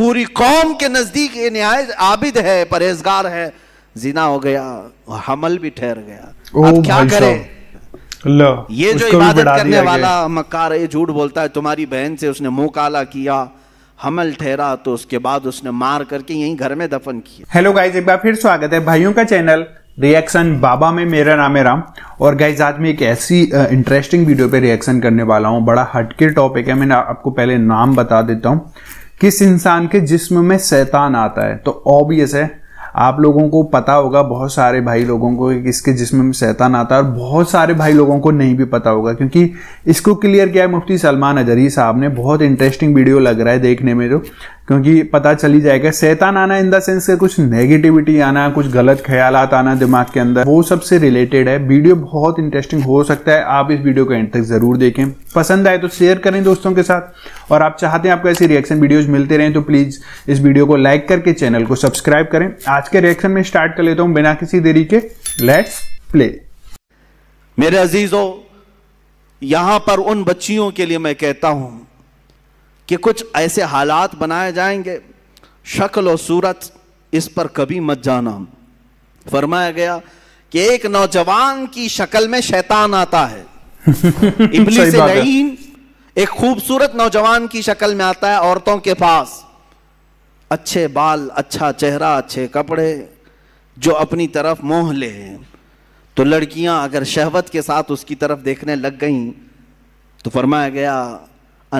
पूरी कौम के नज़दीक ये न्याय आबिद है परहेजगार है जिना हो गया हमल भी ठहर गया अब क्या करें ये जो इबादत करने वाला मक्कार ये झूठ बोलता है तुम्हारी बहन से उसने मुंह काला किया हमल ठहरा तो उसके बाद उसने मार करके यहीं घर में दफन किया हेलो गाइज एक बार फिर स्वागत है भाइयों का चैनल रिएक्शन बाबा में मेरा नाम है राम और गाइज आज मैं एक ऐसी इंटरेस्टिंग वीडियो पे रिएक्शन करने वाला हूँ बड़ा हटके टॉपिक है मैंने आपको पहले नाम बता देता हूँ किस इंसान के जिस्म में शैतान आता है तो ऑब्वियस है आप लोगों को पता होगा बहुत सारे भाई लोगों को इसके जिसम में शैतान आता है और बहुत सारे भाई लोगों को नहीं भी पता होगा क्योंकि इसको क्लियर किया है मुफ्ती सलमान अजरी साहब ने बहुत इंटरेस्टिंग वीडियो लग रहा है देखने में जो तो। क्योंकि पता चली जाएगा शैतान आना इन द सेंस के कुछ नेगेटिविटी आना कुछ गलत ख्याल आना दिमाग के अंदर वो सबसे रिलेटेड है वीडियो बहुत इंटरेस्टिंग हो सकता है आप इस वीडियो को एंड तक जरूर देखें पसंद आए तो शेयर करें दोस्तों के साथ और आप चाहते हैं आपको ऐसी रिएक्शन वीडियोज मिलते रहें तो प्लीज़ इस वीडियो को लाइक करके चैनल को सब्सक्राइब करें आज के रिएक्शन में स्टार्ट कर लेता हूं बिना किसी देरी के लेट्स प्ले मेरे अजीजों यहां पर उन बच्चियों के लिए मैं कहता हूं कि कुछ ऐसे हालात बनाए जाएंगे शक्ल और सूरत इस पर कभी मत जाना फरमाया गया कि एक नौजवान की शक्ल में शैतान आता है इबली से नहीं एक खूबसूरत नौजवान की शक्ल में आता है औरतों के पास अच्छे बाल अच्छा चेहरा अच्छे कपड़े जो अपनी तरफ मोह ले हैं तो लड़कियां अगर शहवत के साथ उसकी तरफ देखने लग गईं तो फरमाया गया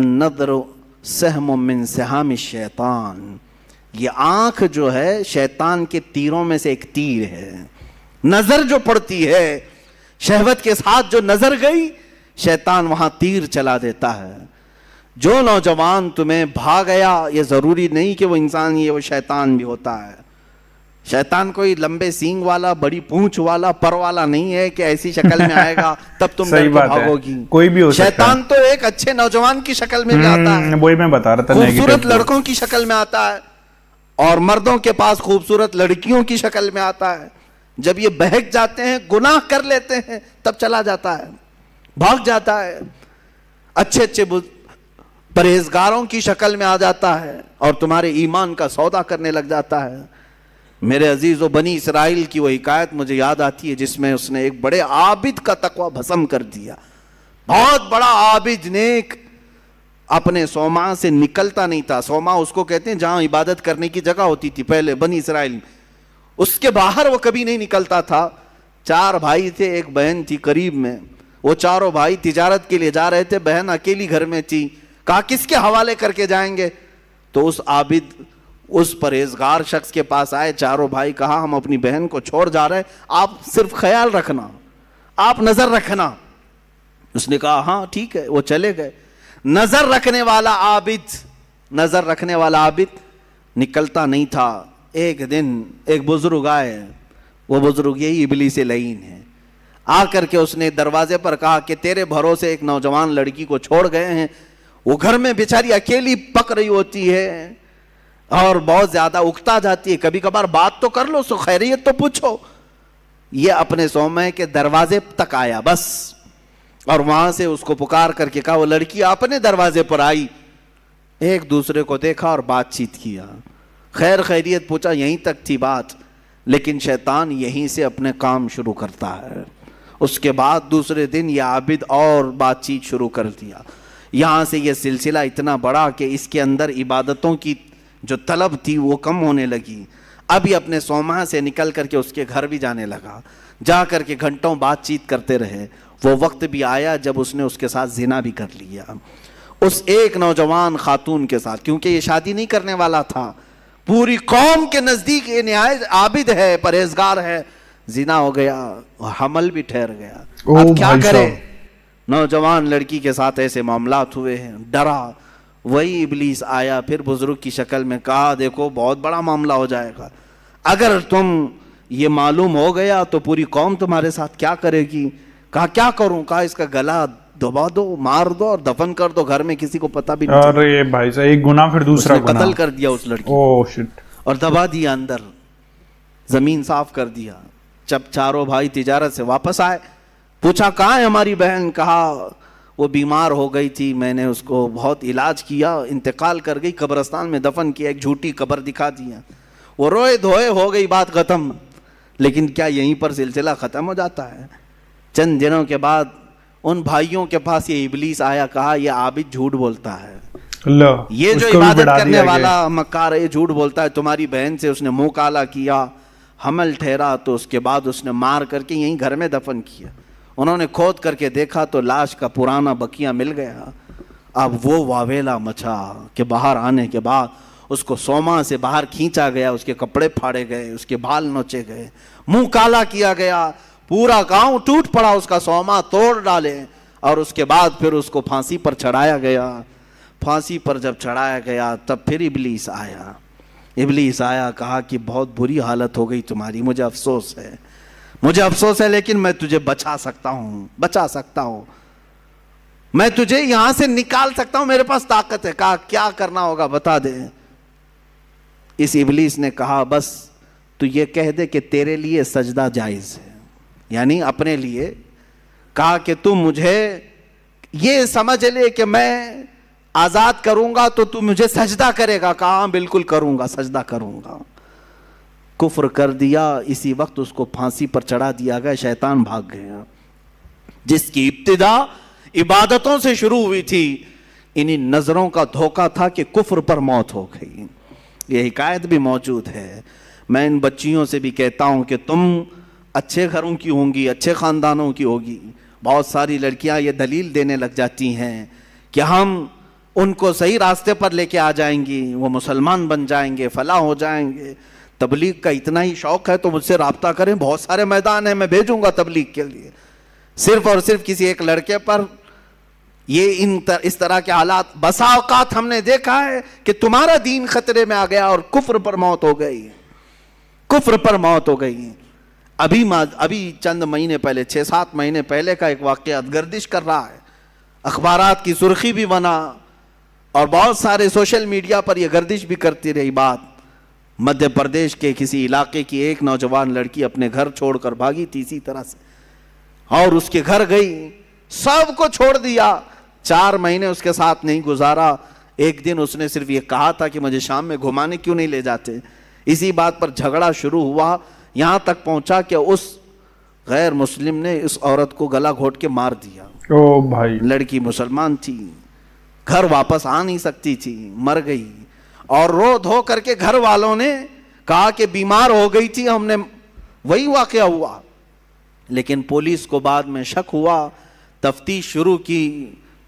अनदर सहम मिन सहाम शैतान ये आंख जो है शैतान के तीरों में से एक तीर है नजर जो पड़ती है शहवत के साथ जो नजर गई शैतान वहां तीर चला देता है जो नौजवान तुम्हें भाग गया ये जरूरी नहीं कि वो इंसान ही है वो शैतान भी होता है शैतान कोई लंबे सींग वाला बड़ी पूंछ वाला पर वाला नहीं है कि ऐसी शक्ल में आएगा तब तुम सही बात भागोगी कोई भी हो शैतान तो एक अच्छे नौजवान की शक्ल में भी हम्म, आता है वही मैं बता रहा था खूबसूरत लड़कों की शक्ल में आता है और मर्दों के पास खूबसूरत लड़कियों की शक्ल में आता है जब ये बहक जाते हैं गुनाह कर लेते हैं तब चला जाता है भाग जाता है अच्छे अच्छे परहेजगारों की शक्ल में आ जाता है और तुम्हारे ईमान का सौदा करने लग जाता है मेरे अजीज़ व बनी इसराइल की वो हिकायत मुझे याद आती है जिसमें उसने एक बड़े आबिद का तकवा भस्म कर दिया बहुत बड़ा आबिद नेक अपने सोमा से निकलता नहीं था सोमा उसको कहते हैं जहाँ इबादत करने की जगह होती थी पहले बनी इसराइल उसके बाहर वो कभी नहीं निकलता था चार भाई थे एक बहन थी करीब में वो चारों भाई तिजारत के लिए जा रहे थे बहन अकेली घर में थी कहा किसके हवाले करके जाएंगे तो उस आबिद उस परहेजगार शख्स के पास आए चारों भाई कहा हम अपनी बहन को छोड़ जा रहे आप सिर्फ ख्याल रखना आप नजर रखना उसने कहा हाँ ठीक है वो चले गए नजर रखने वाला आबिद नजर रखने वाला आबिद निकलता नहीं था एक दिन एक बुजुर्ग आए वो बुजुर्ग यही इबली से लईन है आकर के उसने दरवाजे पर कहा कि तेरे भरोसे एक नौजवान लड़की को छोड़ गए हैं वो घर में बेचारी अकेली पक रही होती है और बहुत ज्यादा उगता जाती है कभी कभार बात तो कर लो सो खैरियत तो पूछो ये अपने सोमय के दरवाजे तक आया बस और वहां से उसको पुकार करके कहा वो लड़की अपने दरवाजे पर आई एक दूसरे को देखा और बातचीत किया खैर खैरियत पूछा यहीं तक थी बात लेकिन शैतान यहीं से अपने काम शुरू करता है उसके बाद दूसरे दिन यह आबिद और बातचीत शुरू कर दिया यहाँ से यह सिलसिला इतना बड़ा कि इसके अंदर इबादतों की जो तलब थी वो कम होने लगी अभी अपने सोमा से निकल करके उसके घर भी जाने लगा जा करके घंटों बातचीत करते रहे वो वक्त भी आया जब उसने उसके साथ जिना भी कर लिया उस एक नौजवान खातून के साथ क्योंकि ये शादी नहीं करने वाला था पूरी कौम के नज़दीक ये न्याय आबिद है परहेजगार है जिना हो गया हमल भी ठहर गया अब क्या करे नौजवान लड़की के साथ ऐसे मामला हुए हैं डरा वही इबलीस आया फिर बुजुर्ग की शक्ल में कहा देखो बहुत बड़ा मामला हो जाएगा अगर तुम ये मालूम हो गया तो पूरी कौम तुम्हारे साथ क्या करेगी कहा क्या करूं कहा इसका गला दबा दो मार दो और दफन कर दो घर में किसी को पता भी नहीं अरे भाई साहब एक गुना फिर दूसरा गुना कत्ल कर दिया उस लड़की ओह शिट और दबा दिया अंदर जमीन साफ कर दिया जब चारों भाई तिजारत से वापस आए पूछा कहा है हमारी बहन कहा वो बीमार हो गई थी मैंने उसको बहुत इलाज किया इंतकाल कर गई कब्रस्तान में दफन किया एक झूठी कब्र दिखा दिया वो रोए धोए हो गई बात ख़त्म लेकिन क्या यहीं पर सिलसिला ख़त्म हो जाता है चंद दिनों के बाद उन भाइयों के पास ये इबलीस आया कहा ये आबिद झूठ बोलता है ये जो इबादत करने वाला मक्कार ये झूठ बोलता है तुम्हारी बहन से उसने मुंह काला किया हमल ठहरा तो उसके बाद उसने मार करके यहीं घर में दफन किया उन्होंने खोद करके देखा तो लाश का पुराना बकिया मिल गया अब वो वावेला मचा के बाहर आने के बाद उसको सोमा से बाहर खींचा गया उसके कपड़े फाड़े गए उसके बाल नोचे गए मुंह काला किया गया पूरा गांव टूट पड़ा उसका सोमा तोड़ डाले और उसके बाद फिर उसको फांसी पर चढ़ाया गया फांसी पर जब चढ़ाया गया तब फिर इबलीस आया इबलीस आया कहा कि बहुत बुरी हालत हो गई तुम्हारी मुझे अफसोस है मुझे अफसोस है लेकिन मैं तुझे बचा सकता हूं बचा सकता हूं मैं तुझे यहां से निकाल सकता हूं मेरे पास ताकत है कहा क्या करना होगा बता दे इस इबलीस ने कहा बस तू ये कह दे कि तेरे लिए सजदा जायज है यानी अपने लिए कहा कि तू मुझे ये समझ ले कि मैं आजाद करूंगा तो तू मुझे सजदा करेगा कहा हाँ, बिल्कुल करूंगा सजदा करूंगा कुफ्र कर दिया इसी वक्त उसको फांसी पर चढ़ा दिया गया शैतान भाग गया जिसकी इब्तदा इबादतों से शुरू हुई थी इन्हीं नज़रों का धोखा था कि कुफ्र पर मौत हो गई ये हिकायत भी मौजूद है मैं इन बच्चियों से भी कहता हूँ कि तुम अच्छे घरों की होंगी अच्छे ख़ानदानों की होगी बहुत सारी लड़कियाँ ये दलील देने लग जाती हैं कि हम उनको सही रास्ते पर लेके आ जाएंगी वो मुसलमान बन जाएंगे फला हो जाएंगे तबलीग का इतना ही शौक है तो मुझसे रबता करें बहुत सारे मैदान हैं मैं भेजूंगा तबलीग के लिए सिर्फ और सिर्फ किसी एक लड़के पर ये इन तर, इस तरह के हालात बसा हमने देखा है कि तुम्हारा दीन खतरे में आ गया और कुफ्र पर मौत हो गई है कुफ्र पर मौत हो गई है अभी अभी चंद महीने पहले छः सात महीने पहले का एक वाक़ गर्दिश कर रहा है अखबार की सुर्खी भी बना और बहुत सारे सोशल मीडिया पर यह गर्दिश भी करती रही बात मध्य प्रदेश के किसी इलाके की एक नौजवान लड़की अपने घर छोड़कर भागी थी इसी तरह से और उसके घर गई सबको छोड़ दिया चार महीने उसके साथ नहीं गुजारा एक दिन उसने सिर्फ ये कहा था कि मुझे शाम में घुमाने क्यों नहीं ले जाते इसी बात पर झगड़ा शुरू हुआ यहां तक पहुंचा कि उस गैर मुस्लिम ने इस औरत को गला घोट के मार दिया ओ भाई लड़की मुसलमान थी घर वापस आ नहीं सकती थी मर गई और रो धो करके घर वालों ने कहा कि बीमार हो गई थी हमने वही वाक़ हुआ लेकिन पुलिस को बाद में शक हुआ तफ्तीश शुरू की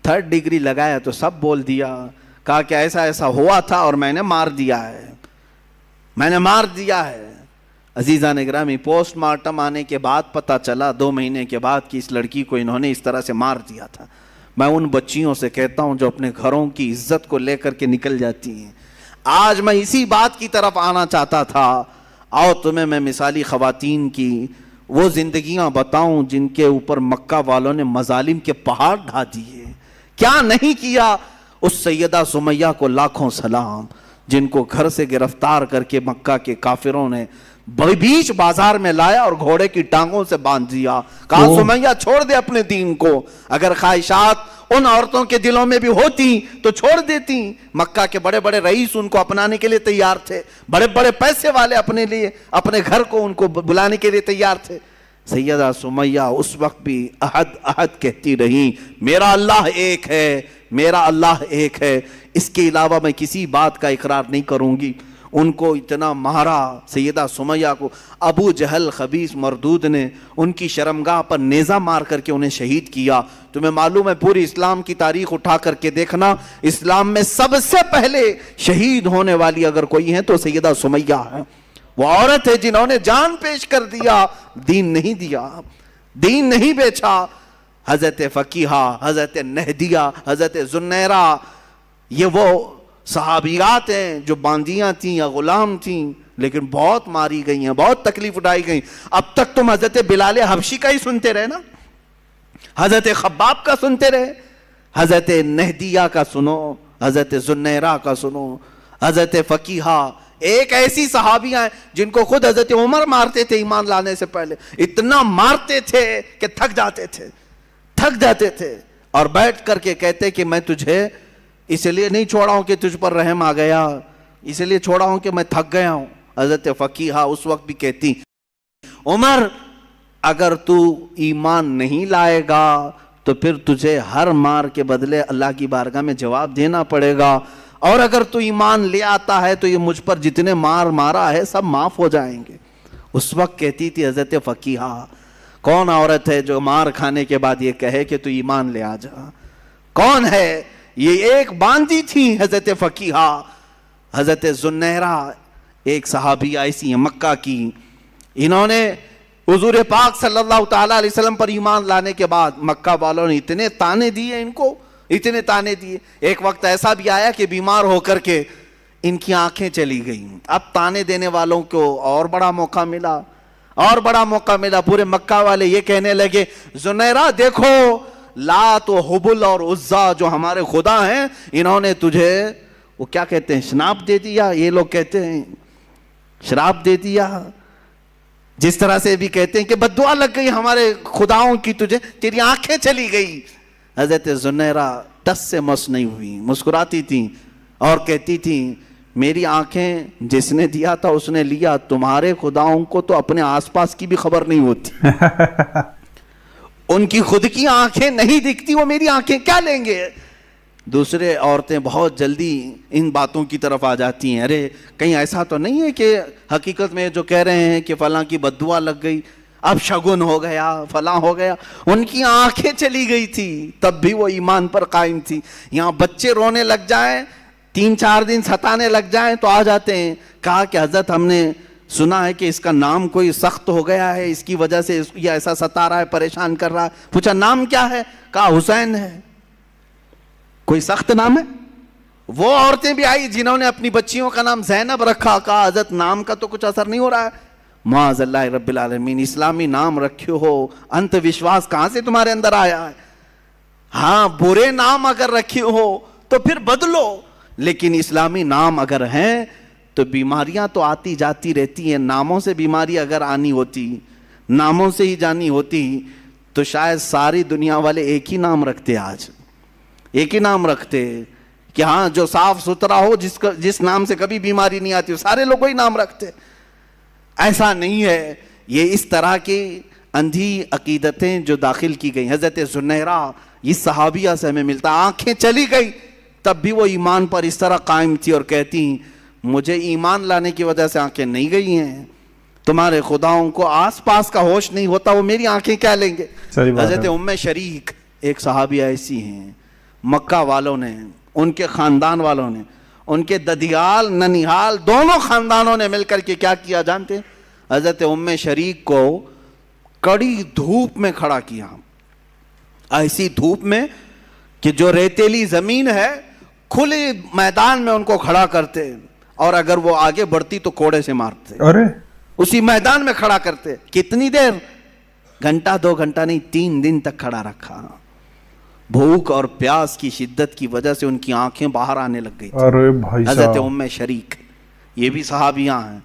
थर्ड डिग्री लगाया तो सब बोल दिया कहा कि ऐसा ऐसा हुआ था और मैंने मार दिया है मैंने मार दिया है अजीज़ा ने पोस्टमार्टम आने के बाद पता चला दो महीने के बाद कि इस लड़की को इन्होंने इस तरह से मार दिया था मैं उन बच्चियों से कहता हूँ जो अपने घरों की इज्जत को लेकर के निकल जाती हैं आज मैं इसी बात की तरफ आना चाहता था आओ तुम्हें मैं मिसाली खवतिन की वो जिंदगियां बताऊं जिनके ऊपर मक्का वालों ने मजालिम के पहाड़ ढा दिए क्या नहीं किया उस सैदा सुमैया को लाखों सलाम जिनको घर से गिरफ्तार करके मक्का के काफिरों ने बीच बाजार में लाया और घोड़े की टांगों से बांध दिया कहा सुमैया छोड़ दे अपने दीन को अगर ख्वाहिशात उन औरतों के दिलों में भी होती तो छोड़ देती मक्का के बड़े बड़े रईस उनको अपनाने के लिए तैयार थे बड़े बड़े पैसे वाले अपने लिए अपने घर को उनको बुलाने के लिए तैयार थे सैदा सुमैया उस वक्त भी अहद अहद कहती रही मेरा अल्लाह एक है मेरा अल्लाह एक है इसके अलावा मैं किसी बात का इकरार नहीं करूंगी उनको इतना मारा सैदा सुमैया को अबू जहल खबीस मरदूद ने उनकी शर्मगाह पर नेज़ा मार करके उन्हें शहीद किया तुम्हें मालूम है पूरी इस्लाम की तारीख उठा करके देखना इस्लाम में सबसे पहले शहीद होने वाली अगर कोई है तो सैदा सुमैया है वो औरत है जिन्होंने जान पेश कर दिया दीन नहीं दिया दीन नहीं बेचा हज़रत फ़कीहा हज़रत नहदिया हज़रत जुन्नरा ये वो सहाबियात हैं जो बांदियाँ थीं या ग़ुलाम थीं लेकिन बहुत मारी गई हैं बहुत तकलीफ उठाई गई अब तक तुम हज़रत बिलाल हबशी का ही सुनते रहे ना हज़रत खब्बाब का सुनते रहे हज़रत नहदिया का सुनो हज़रत जुन्नरा का सुनो हज़रत फ़कीहा एक ऐसी सहाबियाँ हैं जिनको खुद हज़रत उमर मारते थे ईमान लाने से पहले इतना मारते थे कि थक जाते थे थक जाते थे और बैठ करके कहते कि मैं तुझे इसलिए नहीं छोड़ा हूं कि तुझ पर रहम आ गया इसलिए छोड़ा हूं कि मैं थक गया हूं हजरत फ़कीहा उस वक्त भी कहती उमर अगर तू ईमान नहीं लाएगा तो फिर तुझे हर मार के बदले अल्लाह की बारगाह में जवाब देना पड़ेगा और अगर तू ईमान ले आता है तो ये मुझ पर जितने मार मारा है सब माफ़ हो जाएंगे उस वक्त कहती थी हजरत फ़कीहा कौन औरत है जो मार खाने के बाद ये कहे कि तू ईमान ले आ जा कौन है ये एक बांदी थी हज़रत फ़कीहा हज़रत जुन्नहरा एक सहाबी ऐसी सी मक्का की इन्होंने हजूर पाक सल्लल्लाहु अलैहि वसल्लम पर ईमान लाने के बाद मक्का वालों ने इतने ताने दिए इनको इतने ताने दिए एक वक्त ऐसा भी आया कि बीमार होकर के इनकी आंखें चली गई अब ताने देने वालों को और बड़ा मौका मिला और बड़ा मौका मिला पूरे मक्का वाले ये कहने लगे जुनेरा देखो लात तो व हबुल और उज्जा जो हमारे खुदा हैं इन्होंने तुझे वो क्या कहते हैं शनाप दे दिया ये लोग कहते हैं शराब दे दिया जिस तरह से भी कहते हैं कि बदुआ लग गई हमारे खुदाओं की तुझे तेरी आंखें चली गई हजरत जुनैरा टस से मस नहीं हुई मुस्कुराती थी और कहती थी मेरी आंखें जिसने दिया था उसने लिया तुम्हारे खुदाओं को तो अपने आसपास की भी खबर नहीं होती उनकी खुद की आंखें नहीं दिखती वो मेरी आंखें क्या लेंगे दूसरे औरतें बहुत जल्दी इन बातों की तरफ आ जाती हैं अरे कहीं ऐसा तो नहीं है कि हकीकत में जो कह रहे हैं कि फला की बदुआ लग गई अब शगुन हो गया फला हो गया उनकी आंखें चली गई थी तब भी वो ईमान पर कायम थी यहाँ बच्चे रोने लग जाए तीन चार दिन सताने लग जाए तो आ जाते हैं कहा कि हजरत हमने सुना है कि इसका नाम कोई सख्त हो गया है इसकी वजह से ये ऐसा सता रहा है परेशान कर रहा है पूछा नाम क्या है कहा हुसैन है कोई सख्त नाम है वो औरतें भी आई जिन्होंने अपनी बच्चियों का नाम जैनब रखा कहा हजरत नाम का तो कुछ असर नहीं हो रहा है माजल्ला रबीन इस्लामी नाम रखे हो अंत विश्वास से तुम्हारे अंदर आया है हाँ बुरे नाम अगर रखे हो तो फिर बदलो लेकिन इस्लामी नाम अगर हैं तो बीमारियां तो आती जाती रहती हैं नामों से बीमारी अगर आनी होती नामों से ही जानी होती तो शायद सारी दुनिया वाले एक ही नाम रखते आज एक ही नाम रखते कि हाँ जो साफ सुथरा हो जिसका जिस नाम से कभी बीमारी नहीं आती हो सारे लोग ही नाम रखते ऐसा नहीं है ये इस तरह के अंधी अकीदतें जो दाखिल की गई हजरत सुनहरा इस सहाबिया से हमें मिलता आंखें चली गई तब भी वो ईमान पर इस तरह कायम थी और कहती मुझे ईमान लाने की वजह से आंखें नहीं गई हैं तुम्हारे खुदाओं को आसपास का होश नहीं होता वो मेरी आंखें क्या लेंगे हजरत उम शरीक एक सहाबिया ऐसी हैं मक्का वालों ने उनके खानदान वालों ने उनके ददियाल ननिहाल दोनों खानदानों ने मिलकर के क्या किया जानते हजरत उम शरीक को कड़ी धूप में खड़ा किया ऐसी धूप में कि जो रेतीली जमीन है खुले मैदान में उनको खड़ा करते और अगर वो आगे बढ़ती तो कोड़े से मारते अरे उसी मैदान में खड़ा करते कितनी देर घंटा दो घंटा नहीं तीन दिन तक खड़ा रखा भूख और प्यास की शिद्दत की वजह से उनकी आंखें बाहर आने लग गई अरे भाई हजरत उम शरीक ये भी साहबियां हैं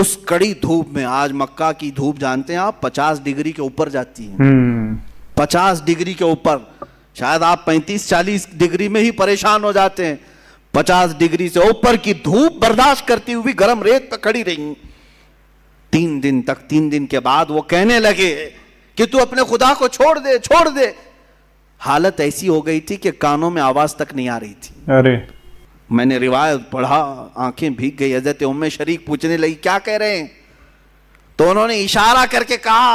उस कड़ी धूप में आज मक्का की धूप जानते हैं आप पचास डिग्री के ऊपर जाती है हम्म। पचास डिग्री के ऊपर शायद आप पैंतीस चालीस डिग्री में ही परेशान हो जाते हैं पचास डिग्री से ऊपर की धूप बर्दाश्त करती हुई गर्म रेत पर खड़ी रही तीन दिन तक तीन दिन के बाद वो कहने लगे कि तू अपने खुदा को छोड़ दे छोड़ दे हालत ऐसी हो गई थी कि कानों में आवाज तक नहीं आ रही थी अरे मैंने रिवायत पढ़ा आंखें भीग गई हजरत उम्मे शरीक पूछने लगी क्या कह रहे हैं तो उन्होंने इशारा करके कहा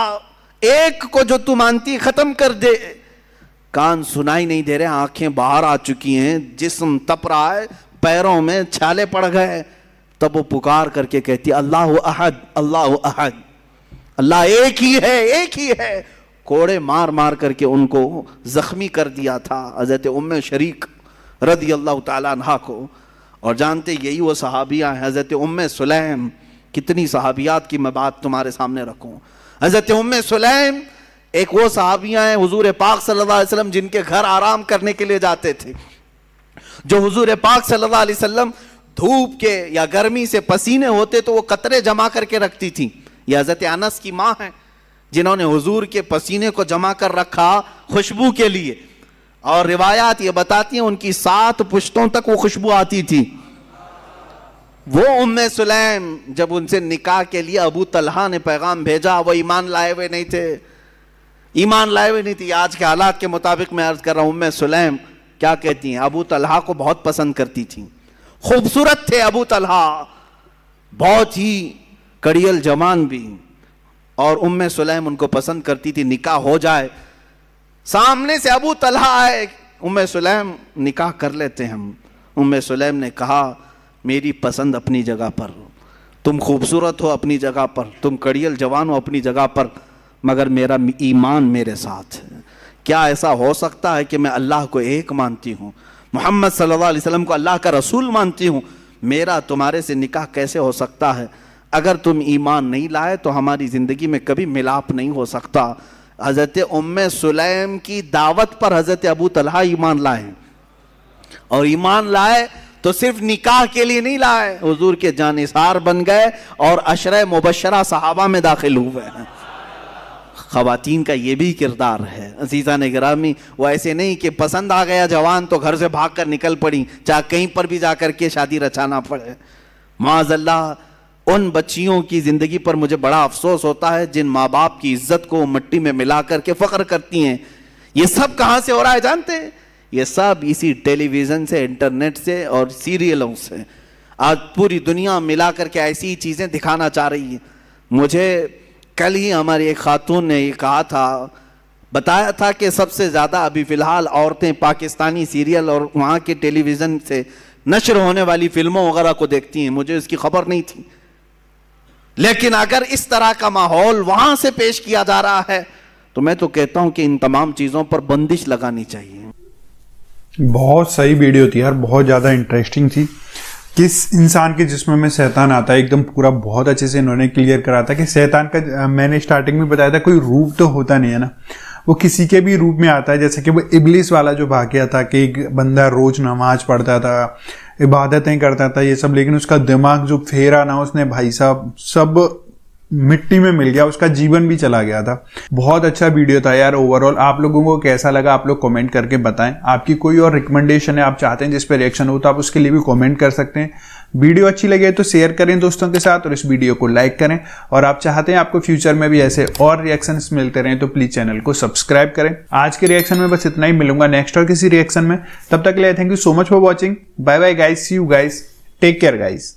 एक को जो तू मानती खत्म कर दे कान सुनाई नहीं दे रहे आंखें बाहर आ चुकी हैं जिसम तप रहा है पैरों में छाले पड़ गए तब वो पुकार करके कहती अल्लाह अहद अल्लाह अहद अल्लाह एक ही है एक ही है कोड़े मार मार करके उनको जख्मी कर दिया था हजरत उम शरीक रदी अल्लाह तहा को और जानते यही वो सहाबियाँ हैं हज़रत उम सुलैम कितनी सहाबियात की मैं बात तुम्हारे सामने रखूँ हज़रत उम सुलैम एक वो सहाबिया हैं हुजूर पाक सल्लल्लाहु अलैहि वसल्लम जिनके घर आराम करने के लिए जाते थे जो हुजूर पाक सल्लल्लाहु अलैहि वसल्लम धूप के या गर्मी से पसीने होते तो वो कतरे जमा करके रखती थी यह हज़रत अनस की माँ है जिन्होंने हुजूर के पसीने को जमा कर रखा खुशबू के लिए और रिवायात ये बताती हैं उनकी सात पुश्तों तक वो खुशबू आती थी वो उम्म सुलैम जब उनसे निकाह के लिए अबू तलहा ने पैगाम भेजा वो ईमान लाए हुए नहीं थे ईमान लाए हुए नहीं थी आज के हालात के मुताबिक मैं अर्ज कर रहा हूँ मैं सुलेम क्या कहती हैं अबू तलहा को बहुत पसंद करती थी खूबसूरत थे अबू तलहा बहुत ही कड़ियल जवान भी और उम्म सुलेम उनको पसंद करती थी निकाह हो जाए सामने से अबू तलहा आए उम्म सुलेम निकाह कर लेते हम उम्म सुलेम ने कहा मेरी पसंद अपनी जगह पर तुम खूबसूरत हो अपनी जगह पर तुम कड़ियल जवान हो अपनी जगह पर मगर मेरा ईमान मेरे साथ है क्या ऐसा हो सकता है कि मैं अल्लाह को एक मानती हूँ मोहम्मद सल्लल्लाहु अलैहि वसल्लम को अल्लाह का रसूल मानती हूँ मेरा तुम्हारे से निकाह कैसे हो सकता है अगर तुम ईमान नहीं लाए तो हमारी ज़िंदगी में कभी मिलाप नहीं हो सकता हज़रत उम सुलेम की दावत पर हज़रत अबू तलहा ईमान लाए और ईमान लाए तो सिर्फ निकाह के लिए नहीं लाए हजूर के जानिसार बन गए और अशर मुबशरा सहाबा में दाखिल हुए हैं ख़वातीन का ये भी किरदार है अजीज़ा ने ग्रामी वो ऐसे नहीं कि पसंद आ गया जवान तो घर से भाग कर निकल पड़ी चाहे कहीं पर भी जा कर के शादी रचाना पड़े माजल्ला उन बच्चियों की ज़िंदगी पर मुझे बड़ा अफसोस होता है जिन माँ बाप की इज्जत को मट्टी में मिला करके फ़ख्र करती हैं ये सब कहाँ से हो रहा है जानते हैं ये सब इसी टेलीविज़न से इंटरनेट से और सीरियलों से आज पूरी दुनिया मिला करके ऐसी चीज़ें दिखाना चाह रही है मुझे कल ही हमारी एक खातून ने ये कहा था बताया था कि सबसे ज़्यादा अभी फ़िलहाल औरतें पाकिस्तानी सीरियल और वहाँ के टेलीविज़न से नशर होने वाली फिल्मों वगैरह को देखती हैं मुझे इसकी खबर नहीं थी लेकिन अगर इस तरह का माहौल वहाँ से पेश किया जा रहा है तो मैं तो कहता हूँ कि इन तमाम चीज़ों पर बंदिश लगानी चाहिए बहुत सही वीडियो थी यार बहुत ज़्यादा इंटरेस्टिंग थी किस इंसान के जिसम में शैतान आता है एकदम पूरा बहुत अच्छे से इन्होंने क्लियर करा था कि शैतान का मैंने स्टार्टिंग में बताया था कोई रूप तो होता नहीं है ना वो किसी के भी रूप में आता है जैसे कि वो इबलिस वाला जो भाग्य था कि एक बंदा रोज नमाज पढ़ता था इबादतें करता था ये सब लेकिन उसका दिमाग जो फेरा ना उसने भाई साहब सब मिट्टी में मिल गया उसका जीवन भी चला गया था बहुत अच्छा वीडियो था यार ओवरऑल आप लोगों को कैसा लगा आप लोग कमेंट करके बताएं आपकी कोई और रिकमेंडेशन है आप चाहते हैं जिस पर रिएक्शन हो तो आप उसके लिए भी कमेंट कर सकते हैं वीडियो अच्छी लगे तो शेयर करें दोस्तों के साथ और इस वीडियो को लाइक करें और आप चाहते हैं आपको फ्यूचर में भी ऐसे और रिएक्शन मिलते रहें तो प्लीज चैनल को सब्सक्राइब करें आज के रिएक्शन में बस इतना ही मिलूंगा नेक्स्ट और किसी रिएक्शन में तब तक के लिए thank you so much for watching bye bye guys see you guys take care guys